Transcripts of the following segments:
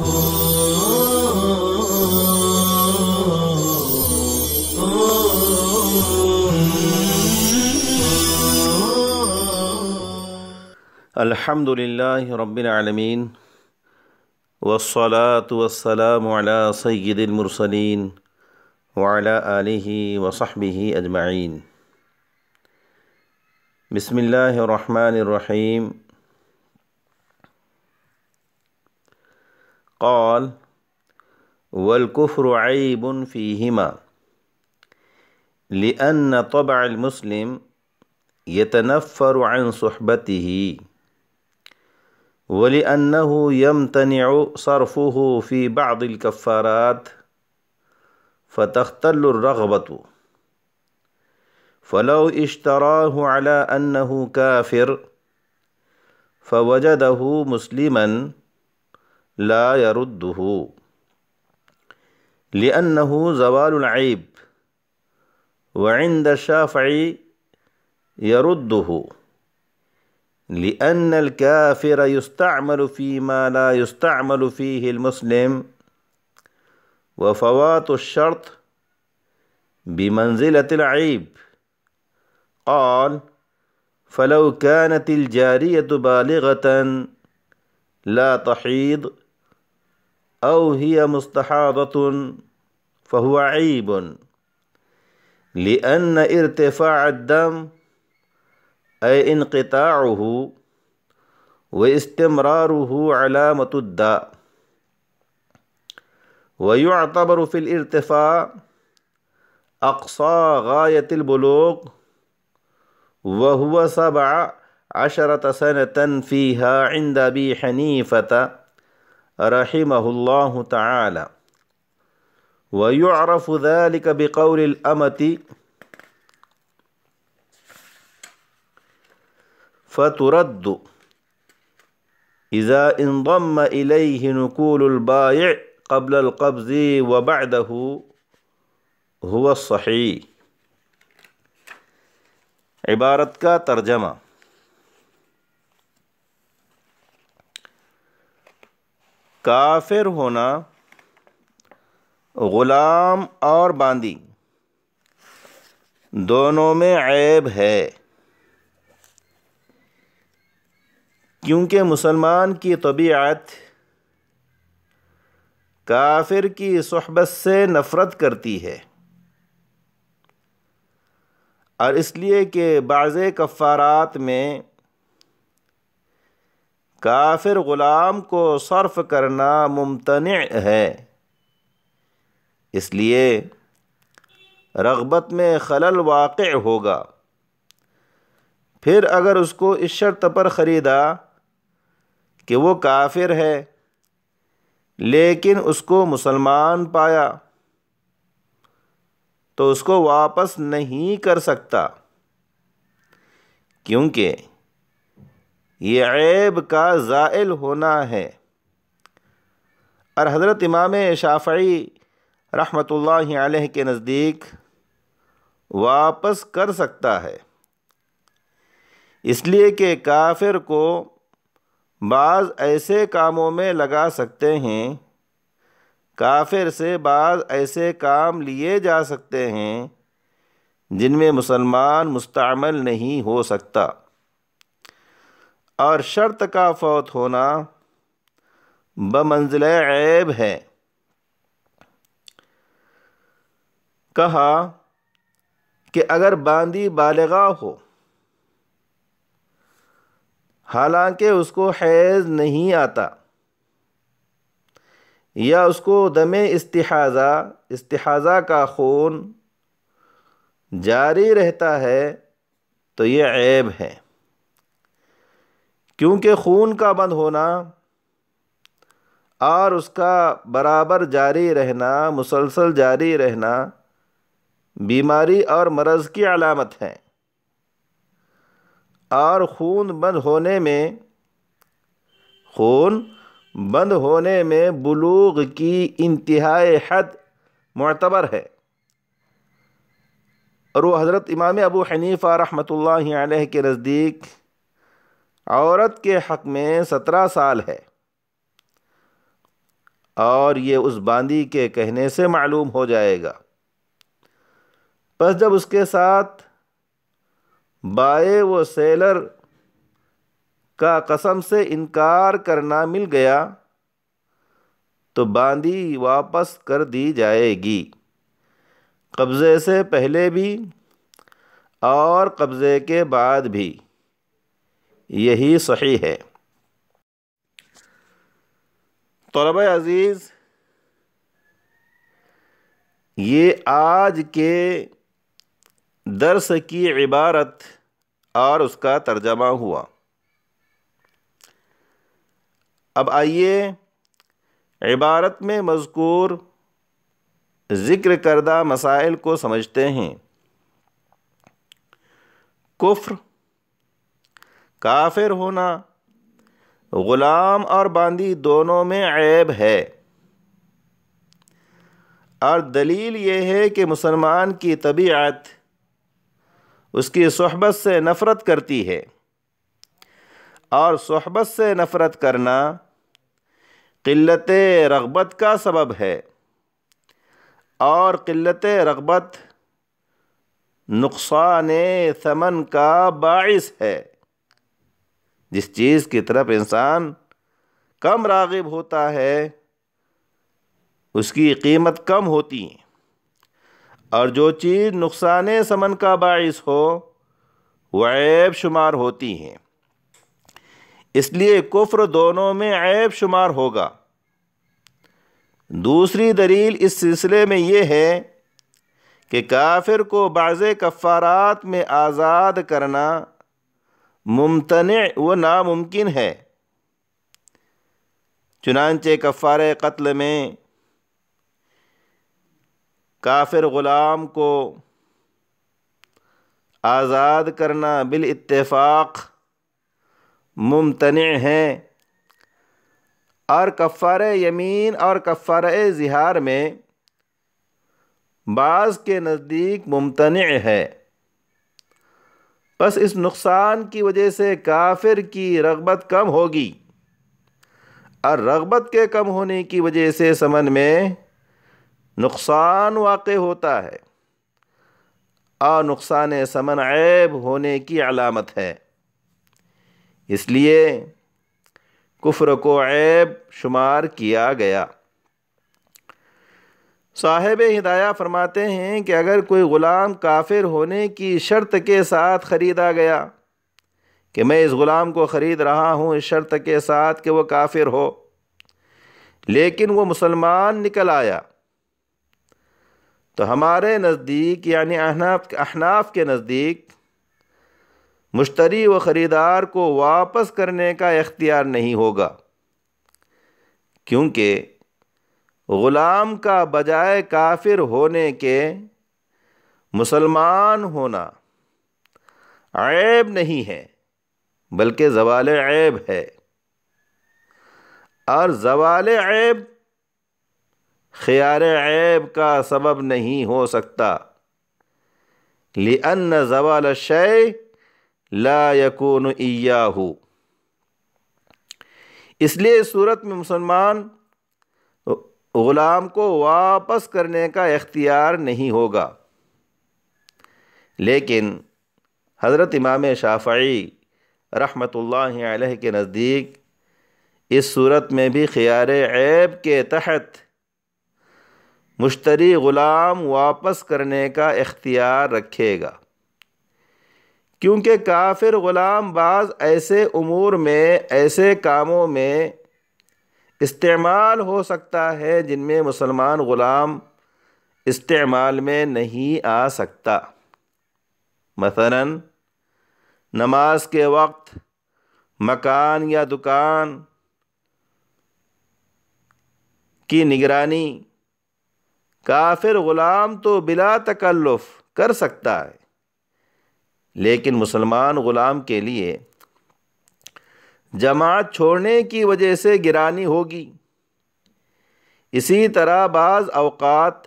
الحمد لله رب العالمين والصلاة والسلام على سيد المرسلين وعلى آله وصحبه أجمعين بسم الله الرحمن الرحيم قال والكفر عيب فيهما لأن طبع المسلم يتنفر عن صحبته ولأنه يمتنع صرفه في بعض الكفارات فتختل الرغبة فلو اشتراه على أنه كافر فوجده مسلماً لا يرده لأنه زوال العيب وعند الشافعي يرده لأن الكافر يستعمل فيما لا يستعمل فيه المسلم وفوات الشرط بمنزلة العيب قال فلو كانت الجارية بالغة لا تحيض أو هي مستحاضة فهو عيب لأن ارتفاع الدم أي انقطاعه واستمراره علامة الداء ويعتبر في الارتفاع أقصى غاية البلوغ وهو سبع عشرة سنة فيها عند أبي حنيفة رحمه الله تعالى ويعرف ذلك بقول الأمة فترد إذا انضم إليه نكول البايع قبل القبض وبعده هو الصحيح عبارت کا ترجمہ کافر ہونا غلام اور باندی دونوں میں عیب ہے کیونکہ مسلمان کی طبیعت کافر کی صحبت سے نفرت کرتی ہے اور اس لیے کہ بعض کفارات میں کافر غلام کو صرف کرنا ممتنع ہے اس لیے رغبت میں خلل واقع ہوگا پھر اگر اس کو اس شرط پر خریدا کہ وہ کافر ہے لیکن اس کو مسلمان پایا تو اس کو واپس نہیں کر سکتا کیونکہ یہ عیب کا زائل ہونا ہے اور حضرت امام شافعی رحمت اللہ علیہ کے نزدیک واپس کر سکتا ہے اس لیے کہ کافر کو بعض ایسے کاموں میں لگا سکتے ہیں کافر سے بعض ایسے کام لیے جا سکتے ہیں جن میں مسلمان مستعمل نہیں ہو سکتا اور شرط کا فوت ہونا بمنزل عیب ہے کہا کہ اگر باندی بالغا ہو حالانکہ اس کو حیض نہیں آتا یا اس کو دم استحاضہ استحاضہ کا خون جاری رہتا ہے تو یہ عیب ہے کیونکہ خون کا بند ہونا اور اس کا برابر جاری رہنا مسلسل جاری رہنا بیماری اور مرض کی علامت ہیں اور خون بند ہونے میں خون بند ہونے میں بلوغ کی انتہائی حد معتبر ہے اور وہ حضرت امام ابو حنیفہ رحمت اللہ علیہ کے نزدیک عورت کے حق میں سترہ سال ہے اور یہ اس باندی کے کہنے سے معلوم ہو جائے گا پس جب اس کے ساتھ بائے و سیلر کا قسم سے انکار کرنا مل گیا تو باندی واپس کر دی جائے گی قبضے سے پہلے بھی اور قبضے کے بعد بھی یہی صحیح ہے طلب عزیز یہ آج کے درس کی عبارت اور اس کا ترجمہ ہوا اب آئیے عبارت میں مذکور ذکر کردہ مسائل کو سمجھتے ہیں کفر کافر ہونا غلام اور باندی دونوں میں عیب ہے اور دلیل یہ ہے کہ مسلمان کی طبیعت اس کی صحبت سے نفرت کرتی ہے اور صحبت سے نفرت کرنا قلت رغبت کا سبب ہے اور قلت رغبت نقصان ثمن کا باعث ہے جس چیز کی طرف انسان کم راغب ہوتا ہے اس کی قیمت کم ہوتی ہیں اور جو چیز نقصان سمن کا باعث ہو وہ عیب شمار ہوتی ہیں اس لیے کفر دونوں میں عیب شمار ہوگا دوسری دلیل اس سلسلے میں یہ ہے کہ کافر کو بعض کفارات میں آزاد کرنا ممتنع وہ ناممکن ہے چنانچہ کفار قتل میں کافر غلام کو آزاد کرنا بالاتفاق ممتنع ہے اور کفار یمین اور کفار زہار میں بعض کے نزدیک ممتنع ہے بس اس نقصان کی وجہ سے کافر کی رغبت کم ہوگی اور رغبت کے کم ہونے کی وجہ سے سمن میں نقصان واقع ہوتا ہے اور نقصان سمن عیب ہونے کی علامت ہے اس لیے کفر کو عیب شمار کیا گیا صاحبِ ہدایہ فرماتے ہیں کہ اگر کوئی غلام کافر ہونے کی شرط کے ساتھ خریدا گیا کہ میں اس غلام کو خرید رہا ہوں اس شرط کے ساتھ کہ وہ کافر ہو لیکن وہ مسلمان نکل آیا تو ہمارے نزدیک یعنی احناف احناف کے نزدیک مشتری و خریدار کو واپس کرنے کا اختیار نہیں ہوگا کیونکہ غلام کا بجائے کافر ہونے کے مسلمان ہونا عیب نہیں ہے بلکہ زوال عیب ہے اور زوال عیب خیار عیب کا سبب نہیں ہو سکتا لی زوال شع لا یقون اس لیے صورت میں مسلمان غلام کو واپس کرنے کا اختیار نہیں ہوگا لیکن حضرت امام شافعی رحمت اللہ علیہ کے نزدیک اس صورت میں بھی خیار عیب کے تحت مشتری غلام واپس کرنے کا اختیار رکھے گا کیونکہ کافر غلام بعض ایسے امور میں ایسے کاموں میں استعمال ہو سکتا ہے جن میں مسلمان غلام استعمال میں نہیں آ سکتا مثلا نماز کے وقت مکان یا دکان کی نگرانی کافر غلام تو بلا تکلف کر سکتا ہے لیکن مسلمان غلام کے لیے جماعت چھوڑنے کی وجہ سے گرانی ہوگی اسی طرح بعض اوقات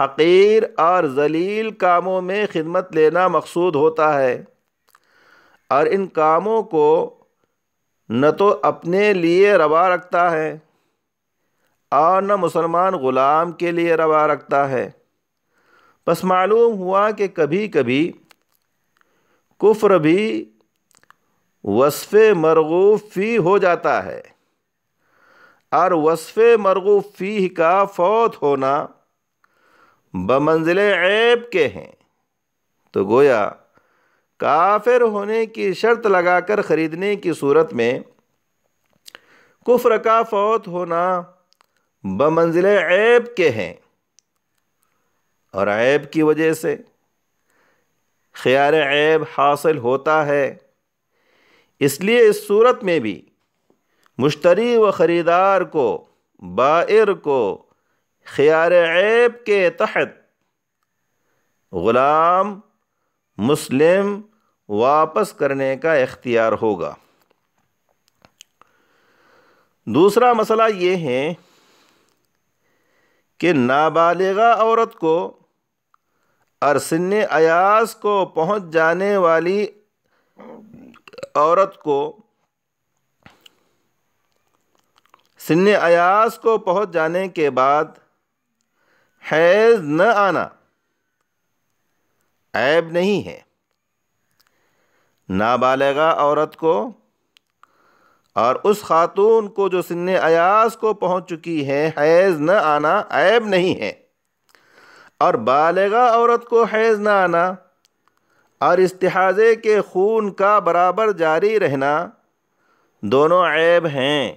حقیر اور ذلیل کاموں میں خدمت لینا مقصود ہوتا ہے اور ان کاموں کو نہ تو اپنے لیے روا رکھتا ہے اور نہ مسلمان غلام کے لیے روا رکھتا ہے بس معلوم ہوا کہ کبھی کبھی کفر بھی وصف مرغوب فی ہو جاتا ہے اور وصف مرغوب فی کا فوت ہونا بمنزل عیب کے ہیں تو گویا کافر ہونے کی شرط لگا کر خریدنے کی صورت میں کفر کا فوت ہونا بمنزل عیب کے ہیں اور عیب کی وجہ سے خیار عیب حاصل ہوتا ہے اس لیے اس صورت میں بھی مشتری و خریدار کو بائر کو خیار عیب کے تحت غلام مسلم واپس کرنے کا اختیار ہوگا دوسرا مسئلہ یہ ہے کہ نابالغہ عورت کو ارسن ایاس کو پہنچ جانے والی عورت کو سن ایاس کو پہنچ جانے کے بعد حیض نہ آنا عیب نہیں ہے نابالغا عورت کو اور اس خاتون کو جو سن ایاس کو پہنچ چکی ہے حیض نہ آنا عیب نہیں ہے اور بالغا عورت کو حیض نہ آنا اور استحاضے کے خون کا برابر جاری رہنا دونوں عیب ہیں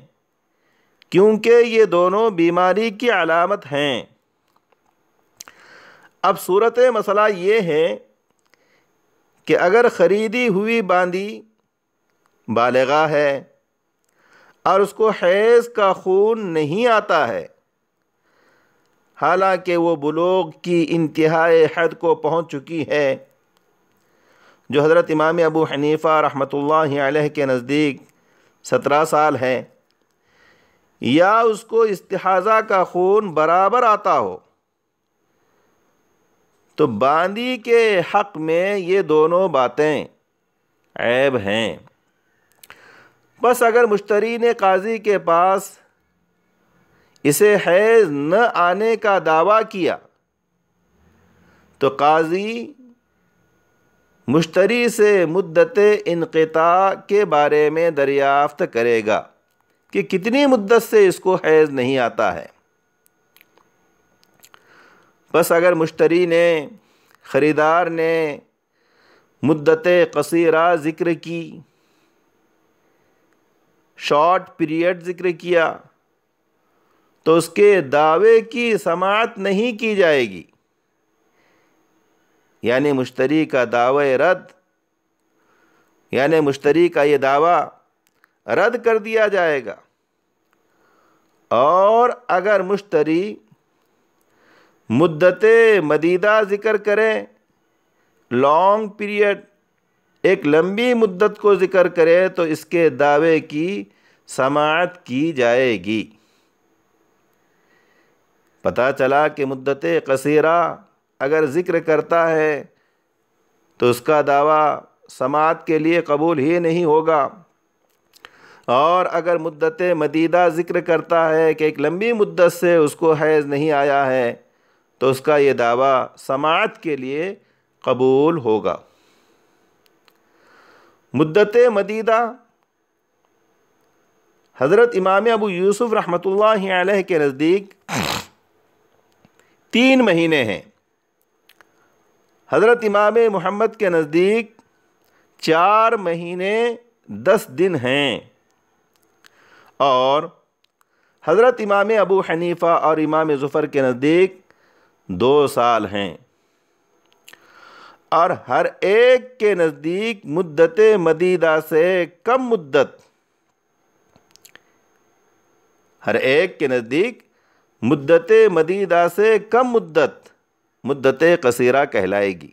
کیونکہ یہ دونوں بیماری کی علامت ہیں اب صورت مسئلہ یہ ہے کہ اگر خریدی ہوئی باندی بالغاہ ہے اور اس کو حیض کا خون نہیں آتا ہے حالانکہ وہ بلوگ کی انتہائی حد کو پہنچ چکی ہے جو حضرت امام ابو حنیفہ رحمۃ اللہ علیہ کے نزدیک سترہ سال ہے یا اس کو استحاضہ کا خون برابر آتا ہو تو باندی کے حق میں یہ دونوں باتیں عیب ہیں بس اگر مشتری نے قاضی کے پاس اسے حیض نہ آنے کا دعویٰ کیا تو قاضی مشتری سے مدت انقطاع کے بارے میں دریافت کرے گا کہ کتنی مدت سے اس کو حیض نہیں آتا ہے بس اگر مشتری نے خریدار نے مدت قصیرہ ذکر کی شارٹ پیریڈ ذکر کیا تو اس کے دعوے کی سماعت نہیں کی جائے گی یعنی مشتری کا دعوی رد یعنی مشتری کا یہ دعویٰ رد کر دیا جائے گا اور اگر مشتری مدت مدیدہ ذکر کریں لانگ پیریڈ ایک لمبی مدت کو ذکر کرے تو اس کے دعوے کی سماعت کی جائے گی پتہ چلا کہ مدت قصیرہ اگر ذکر کرتا ہے تو اس کا دعویٰ سماعت کے لیے قبول ہی نہیں ہوگا اور اگر مدت مدیدہ ذکر کرتا ہے کہ ایک لمبی مدت سے اس کو حیض نہیں آیا ہے تو اس کا یہ دعویٰ سماعت کے لیے قبول ہوگا مدت مدیدہ حضرت امام ابو یوسف رحمۃ اللہ علیہ کے نزدیک تین مہینے ہیں حضرت امام محمد کے نزدیک چار مہینے دس دن ہیں اور حضرت امام ابو حنیفہ اور امام ظفر کے نزدیک دو سال ہیں اور ہر ایک کے نزدیک مدت مدیدہ سے کم مدت ہر ایک کے نزدیک مدت مدیدہ سے کم مدت مدت قصیرہ کہلائے گی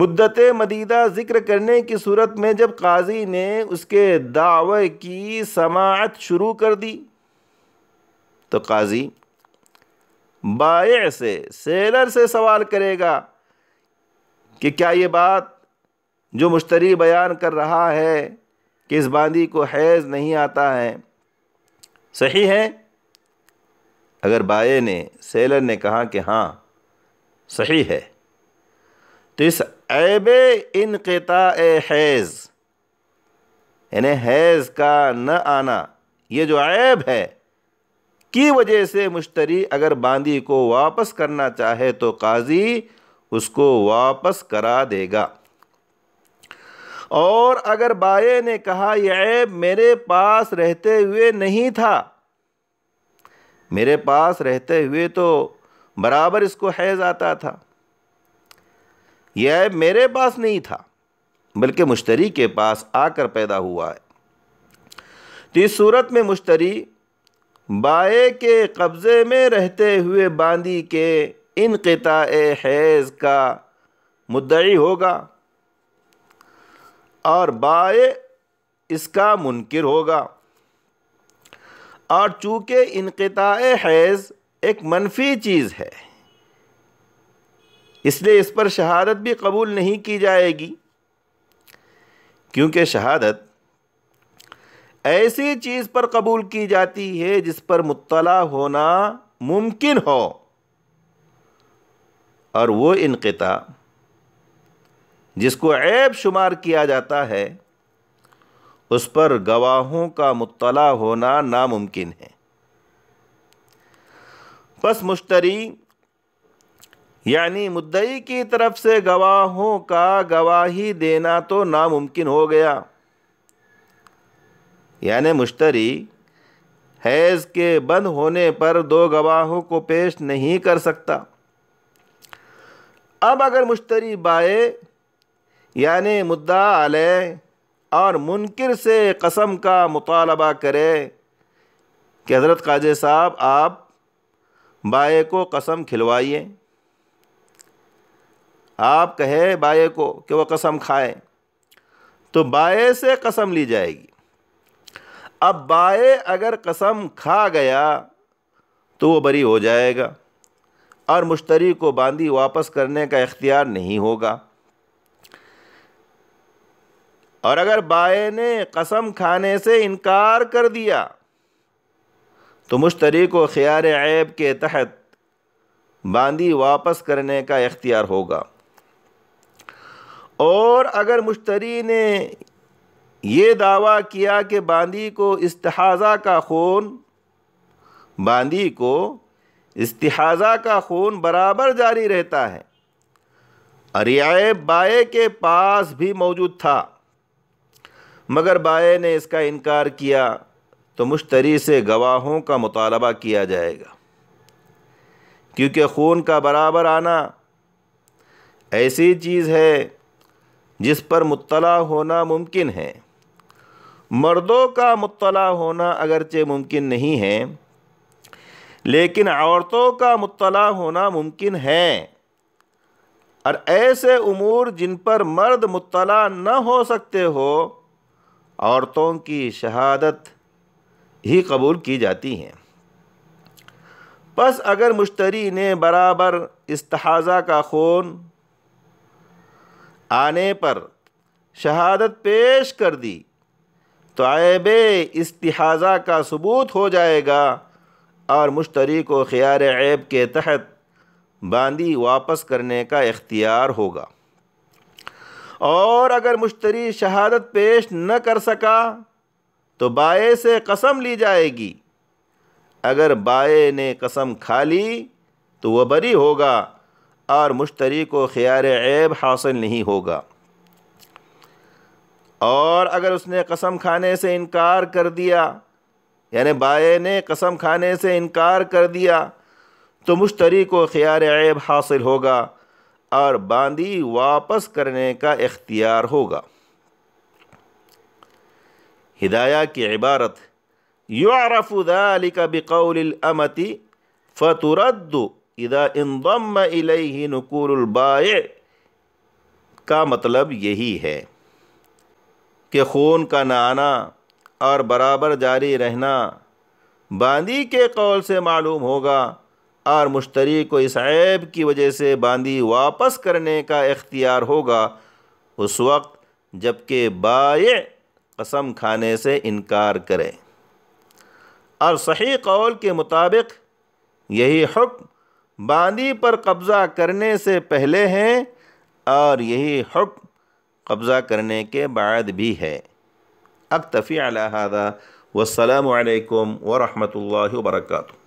مدت مدیدہ ذکر کرنے کی صورت میں جب قاضی نے اس کے دعوے کی سماعت شروع کر دی تو قاضی بائع سے سیلر سے سوال کرے گا کہ کیا یہ بات جو مشتری بیان کر رہا ہے کہ اس باندی کو حیض نہیں آتا ہے صحیح ہے اگر بائے نے سیلر نے کہا کہ ہاں صحیح ہے تو اس عیب انقطاع حیض یعنی حیض کا نہ آنا یہ جو عیب ہے کی وجہ سے مشتری اگر باندی کو واپس کرنا چاہے تو قاضی اس کو واپس کرا دے گا اور اگر بائے نے کہا یہ عیب میرے پاس رہتے ہوئے نہیں تھا میرے پاس رہتے ہوئے تو برابر اس کو حیض آتا تھا یہ عیب میرے پاس نہیں تھا بلکہ مشتری کے پاس آ کر پیدا ہوا ہے تو اس صورت میں مشتری بائے کے قبضے میں رہتے ہوئے باندی کے انقطاع حیض کا مدعی ہوگا اور بائے اس کا منکر ہوگا اور چونکہ انقطاع حیض ایک منفی چیز ہے اس لیے اس پر شہادت بھی قبول نہیں کی جائے گی کیونکہ شہادت ایسی چیز پر قبول کی جاتی ہے جس پر مطلع ہونا ممکن ہو اور وہ انقطاع جس کو عیب شمار کیا جاتا ہے اس پر گواہوں کا مطلع ہونا ناممکن ہے پس مشتری یعنی مدعی کی طرف سے گواہوں کا گواہی دینا تو ناممکن ہو گیا یعنی مشتری حیض کے بند ہونے پر دو گواہوں کو پیش نہیں کر سکتا اب اگر مشتری بائے یعنی مدعا علیہ اور منکر سے قسم کا مطالبہ کرے کہ حضرت قاضی صاحب آپ بائے کو قسم کھلوائیے آپ کہے بائے کو کہ وہ قسم کھائے تو بائے سے قسم لی جائے گی اب بائے اگر قسم کھا گیا تو وہ بری ہو جائے گا اور مشتری کو باندھی واپس کرنے کا اختیار نہیں ہوگا اور اگر بائے نے قسم کھانے سے انکار کر دیا تو مشتری کو خیار عیب کے تحت باندی واپس کرنے کا اختیار ہوگا اور اگر مشتری نے یہ دعویٰ کیا کہ باندی کو استحاضہ کا خون باندی کو استحاضہ کا خون برابر جاری رہتا ہے اور یہ عیب بائے کے پاس بھی موجود تھا مگر بائے نے اس کا انکار کیا تو مشتری سے گواہوں کا مطالبہ کیا جائے گا کیونکہ خون کا برابر آنا ایسی چیز ہے جس پر مطلع ہونا ممکن ہے مردوں کا مطلع ہونا اگرچہ ممکن نہیں ہے لیکن عورتوں کا مطلع ہونا ممکن ہے اور ایسے امور جن پر مرد مطلع نہ ہو سکتے ہو عورتوں کی شہادت ہی قبول کی جاتی ہیں بس اگر مشتری نے برابر استحاضہ کا خون آنے پر شہادت پیش کر دی تو عیب استحاضہ کا ثبوت ہو جائے گا اور مشتری کو خیار عیب کے تحت باندی واپس کرنے کا اختیار ہوگا اور اگر مشتری شہادت پیش نہ کر سکا تو بائے سے قسم لی جائے گی اگر بائے نے قسم کھا لی تو وہ بری ہوگا اور مشتری کو خیار عیب حاصل نہیں ہوگا اور اگر اس نے قسم کھانے سے انکار کر دیا یعنی بائے نے قسم کھانے سے انکار کر دیا تو مشتری کو خیار عیب حاصل ہوگا اور باندھی واپس کرنے کا اختیار ہوگا ہدایہ کی عبارت یعرف ذلك بقول الامت فترد اذا انضم الیہ نقول البائع کا مطلب یہی ہے کہ خون کا نہ آنا اور برابر جاری رہنا باندی کے قول سے معلوم ہوگا اور مشتری کو اس عیب کی وجہ سے باندھی واپس کرنے کا اختیار ہوگا اس وقت جب کہ بائع قسم کھانے سے انکار کرے اور صحیح قول کے مطابق یہی حکم باندھی پر قبضہ کرنے سے پہلے ہیں اور یہی حکم قبضہ کرنے کے بعد بھی ہے اکتفی هذا والسلام علیکم ورحمۃ اللہ وبرکاتہ